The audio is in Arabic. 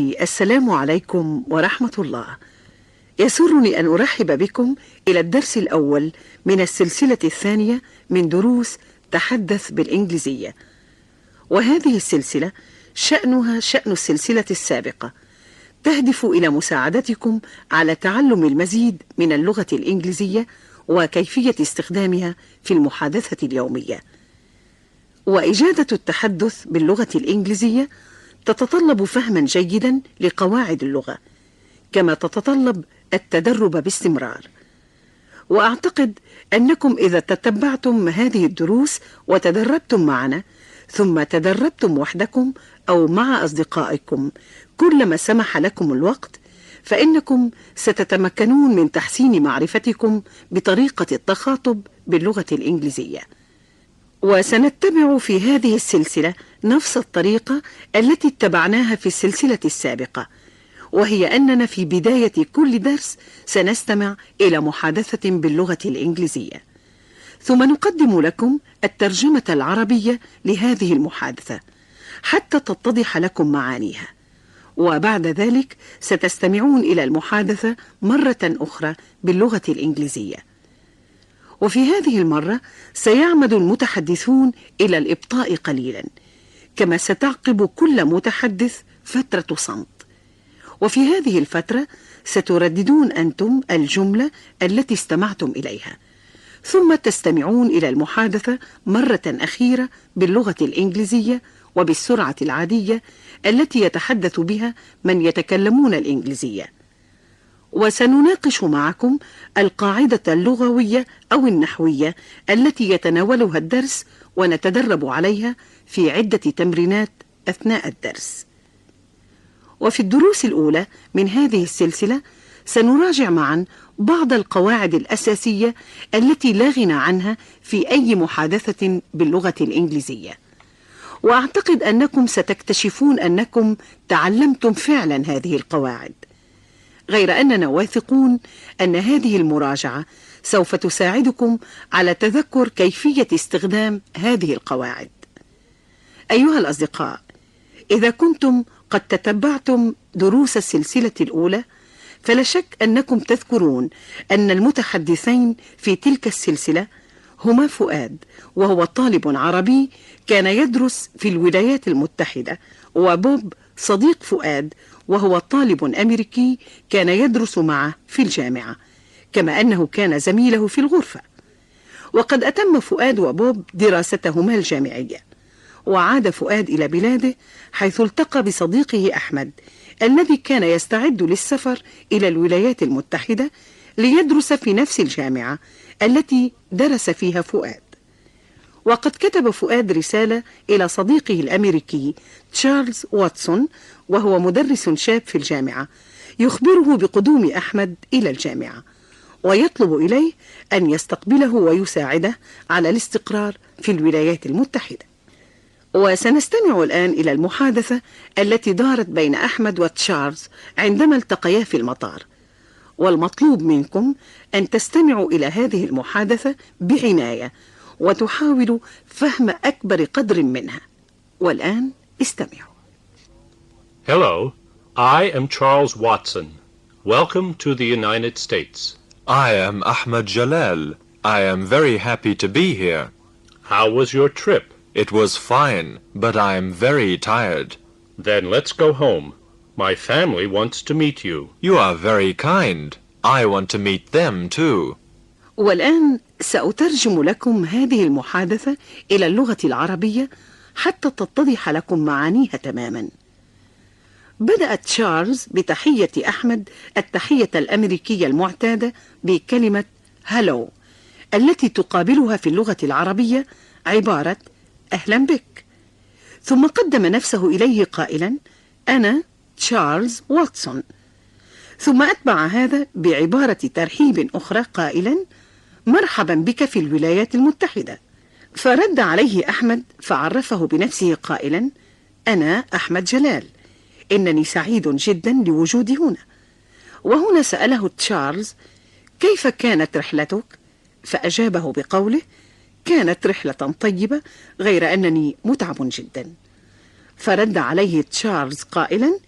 السلام عليكم ورحمة الله يسرني أن أرحب بكم إلى الدرس الأول من السلسلة الثانية من دروس تحدث بالإنجليزية وهذه السلسلة شأنها شأن السلسلة السابقة تهدف إلى مساعدتكم على تعلم المزيد من اللغة الإنجليزية وكيفية استخدامها في المحادثة اليومية وإجادة التحدث باللغة الإنجليزية تتطلب فهما جيدا لقواعد اللغة كما تتطلب التدرب باستمرار وأعتقد أنكم إذا تتبعتم هذه الدروس وتدربتم معنا ثم تدربتم وحدكم أو مع أصدقائكم كلما سمح لكم الوقت فإنكم ستتمكنون من تحسين معرفتكم بطريقة التخاطب باللغة الإنجليزية وسنتبع في هذه السلسلة نفس الطريقة التي اتبعناها في السلسلة السابقة وهي أننا في بداية كل درس سنستمع إلى محادثة باللغة الإنجليزية ثم نقدم لكم الترجمة العربية لهذه المحادثة حتى تتضح لكم معانيها وبعد ذلك ستستمعون إلى المحادثة مرة أخرى باللغة الإنجليزية وفي هذه المرة سيعمد المتحدثون إلى الإبطاء قليلاً كما ستعقب كل متحدث فترة صمت وفي هذه الفترة سترددون أنتم الجملة التي استمعتم إليها ثم تستمعون إلى المحادثة مرة أخيرة باللغة الإنجليزية وبالسرعة العادية التي يتحدث بها من يتكلمون الإنجليزية وسنناقش معكم القاعدة اللغوية أو النحوية التي يتناولها الدرس ونتدرب عليها في عدة تمرينات أثناء الدرس وفي الدروس الأولى من هذه السلسلة سنراجع معا بعض القواعد الأساسية التي لا غنى عنها في أي محادثة باللغة الإنجليزية وأعتقد أنكم ستكتشفون أنكم تعلمتم فعلا هذه القواعد غير أننا واثقون أن هذه المراجعة سوف تساعدكم على تذكر كيفية استخدام هذه القواعد أيها الأصدقاء إذا كنتم قد تتبعتم دروس السلسلة الأولى فلا شك أنكم تذكرون أن المتحدثين في تلك السلسلة هما فؤاد وهو طالب عربي كان يدرس في الولايات المتحدة وبوب صديق فؤاد وهو طالب أمريكي كان يدرس معه في الجامعة كما أنه كان زميله في الغرفة وقد أتم فؤاد وبوب دراستهما الجامعية وعاد فؤاد إلى بلاده حيث التقى بصديقه أحمد الذي كان يستعد للسفر إلى الولايات المتحدة ليدرس في نفس الجامعة التي درس فيها فؤاد وقد كتب فؤاد رسالة إلى صديقه الأمريكي تشارلز واتسون وهو مدرس شاب في الجامعة يخبره بقدوم أحمد إلى الجامعة ويطلب إليه أن يستقبله ويساعده على الاستقرار في الولايات المتحدة وسنستمع الآن إلى المحادثة التي دارت بين أحمد وتشارلز عندما التقيا في المطار والمطلوب منكم أن تستمعوا إلى هذه المحادثة بعناية وتحاول فهم أكبر قدر منها والآن استمعوا Hello, I am Charles Watson. Welcome to the United States. I am Ahmed Jalal. I am very happy to be here. How was your trip? It was fine, but I am very tired. Then let's go home. My family wants to meet you. You are very kind. I want to meet them too. والآن سأترجم لكم هذه المحادثة إلى اللغة العربية حتى تتضح لكم معانيها تماما بدأ تشارلز بتحية أحمد التحية الأمريكية المعتادة بكلمة هلو التي تقابلها في اللغة العربية عبارة أهلا بك ثم قدم نفسه إليه قائلا أنا تشارلز واتسون ثم أتبع هذا بعبارة ترحيب أخرى قائلا مرحبا بك في الولايات المتحدة فرد عليه أحمد فعرفه بنفسه قائلا أنا أحمد جلال إنني سعيد جدا لوجودي هنا وهنا سأله تشارلز كيف كانت رحلتك؟ فأجابه بقوله كانت رحلة طيبة غير أنني متعب جدا فرد عليه تشارلز قائلا